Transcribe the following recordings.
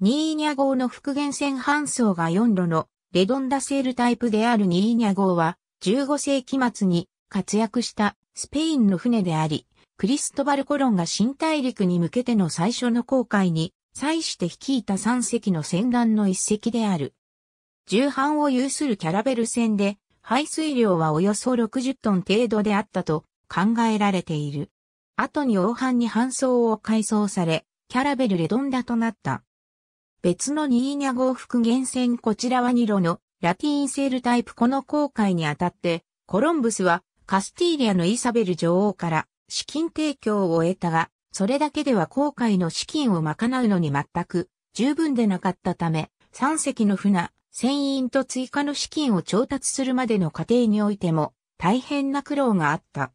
ニーニャ号の復元船搬送が4路のレドンダセールタイプであるニーニャ号は15世紀末に活躍したスペインの船であり、クリストバル・コロンが新大陸に向けての最初の航海に際して率いた3隻の船団の1隻である。重版を有するキャラベル船で排水量はおよそ60トン程度であったと考えられている。後に大藩に搬送を改装され、キャラベルレドンダとなった。別のニーニャ号復元船こちらはニロのラティンセールタイプこの航海にあたって、コロンブスはカスティーリアのイサベル女王から資金提供を得たが、それだけでは航海の資金を賄うのに全く十分でなかったため、3隻の船、船員と追加の資金を調達するまでの過程においても大変な苦労があった。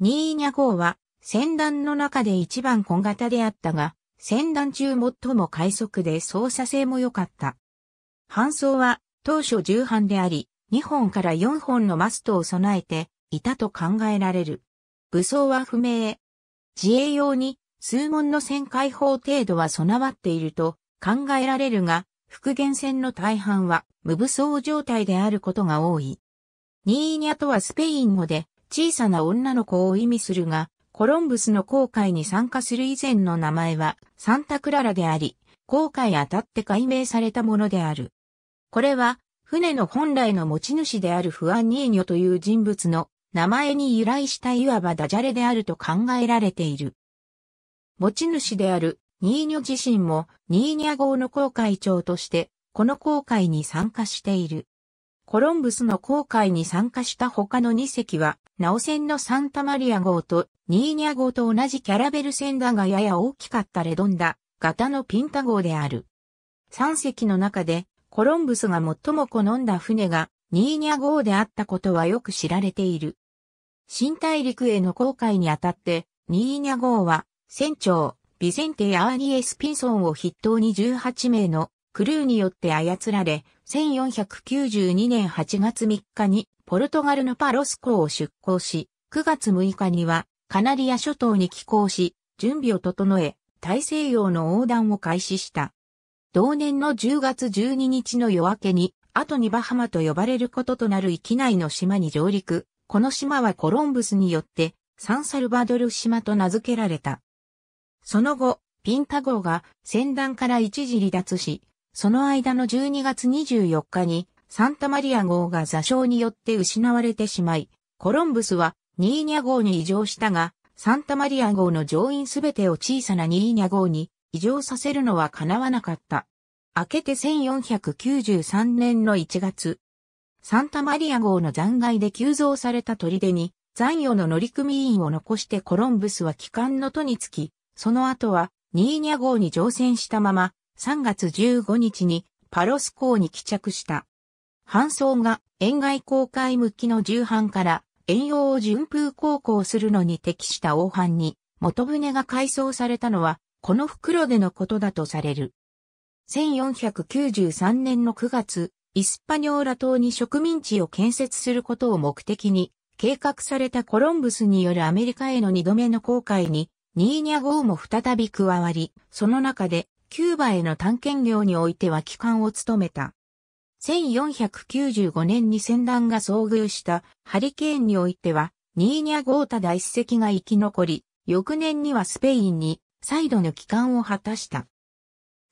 ニーニャ号は船団の中で一番小型であったが、戦断中最も快速で操作性も良かった。搬送は当初重版であり、2本から4本のマストを備えていたと考えられる。武装は不明。自衛用に数門の旋回砲程度は備わっていると考えられるが、復元船の大半は無武装状態であることが多い。ニーニャとはスペイン語で小さな女の子を意味するが、コロンブスの航海に参加する以前の名前はサンタクララであり、航海あたって解明されたものである。これは、船の本来の持ち主であるフアン・ニーニョという人物の名前に由来したいわばダジャレであると考えられている。持ち主であるニーニョ自身もニーニャ号の航海長として、この航海に参加している。コロンブスの航海に参加した他の2隻は、ナオ船のサンタマリア号とニーニャ号と同じキャラベル船だがやや大きかったレドンダ、型のピンタ号である。3隻の中で、コロンブスが最も好んだ船が、ニーニャ号であったことはよく知られている。新大陸への航海にあたって、ニーニャ号は、船長、ビゼンテ・アーニエス・ピンソンを筆頭に18名のクルーによって操られ、1492年8月3日にポルトガルのパロス港を出港し、9月6日にはカナリア諸島に寄港し、準備を整え、大西洋の横断を開始した。同年の10月12日の夜明けに、後にバハマと呼ばれることとなる域内の島に上陸。この島はコロンブスによってサンサルバドル島と名付けられた。その後、ピンタ号が船団から一時離脱し、その間の12月24日にサンタマリア号が座礁によって失われてしまい、コロンブスはニーニャ号に移乗したが、サンタマリア号の乗員すべてを小さなニーニャ号に移乗させるのは叶わなかった。明けて1493年の1月、サンタマリア号の残骸で急増された砦に残余の乗組員を残してコロンブスは帰還の途につき、その後はニーニャ号に乗船したまま3月15日にパロス港に帰着した。搬送が沿外航海向きの重版から遠洋を順風航行するのに適した大搬に元船が改装されたのはこの袋でのことだとされる。1493年の9月、イスパニョーラ島に植民地を建設することを目的に計画されたコロンブスによるアメリカへの二度目の航海にニーニャ号も再び加わり、その中でキューバへの探検業においては機関を務めた。1495年に戦乱が遭遇したハリケーンにおいては、ニーニャ・ゴータ大史席が生き残り、翌年にはスペインに再度の帰還を果たした。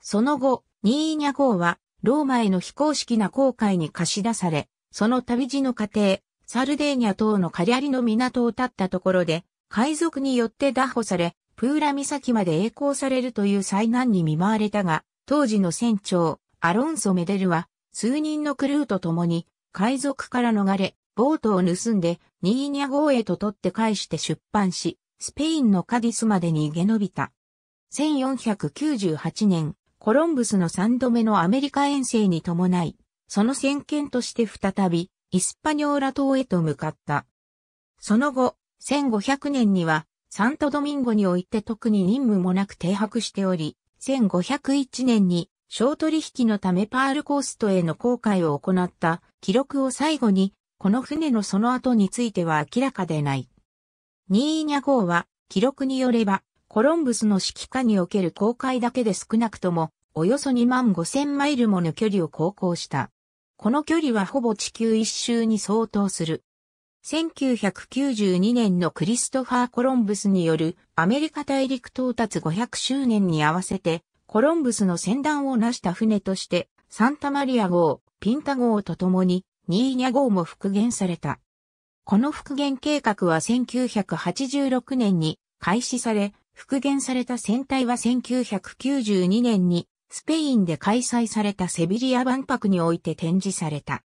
その後、ニーニャ号はローマへの非公式な航海に貸し出され、その旅路の過程、サルデーニャ島のカリャリの港を立ったところで、海賊によって打破され、プーラ岬まで栄光されるという災難に見舞われたが、当時の船長、アロンソ・メデルは、数人のクルーと共に、海賊から逃れ、ボートを盗んで、ニーニャ号へと取って返して出版し、スペインのカディスまで逃げ延びた。1498年、コロンブスの3度目のアメリカ遠征に伴い、その先見として再び、イスパニョーラ島へと向かった。その後、1500年には、サントドミンゴにおいて特に任務もなく停泊しており、1501年に小取引のためパールコーストへの航海を行った記録を最後に、この船のその後については明らかでない。ニーニャ号は、記録によれば、コロンブスの指揮下における航海だけで少なくとも、およそ2万5千マイルもの距離を航行した。この距離はほぼ地球一周に相当する。1992年のクリストファー・コロンブスによるアメリカ大陸到達500周年に合わせて、コロンブスの船団を成した船として、サンタマリア号、ピンタ号と共に、ニーニャ号も復元された。この復元計画は1986年に開始され、復元された船体は1992年にスペインで開催されたセビリア万博において展示された。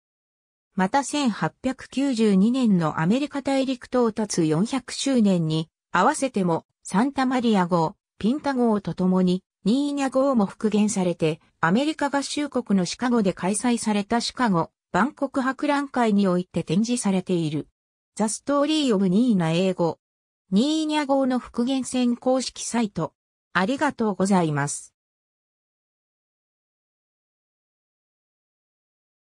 また1892年のアメリカ大陸到達400周年に合わせてもサンタマリア号、ピンタ号とともにニーニャ号も復元されてアメリカ合衆国のシカゴで開催されたシカゴ万国博覧会において展示されている。ザ・ストーリー・オブ・ニーナ英語。ニーニャ号の復元船公式サイト。ありがとうございます。